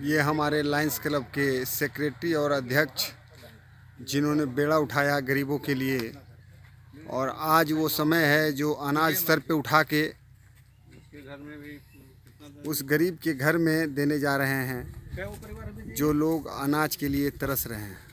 ये हमारे lines club के सेक्रेटरी और अध्यक्ष जिन्होंने बेड़ा उठाया गरीबों के लिए और आज वो समय है जो अनाज स्तर पे उठा के उस गरीब के घर में देने जा रहे हैं जो लोग अनाज के लिए तरस रहे हैं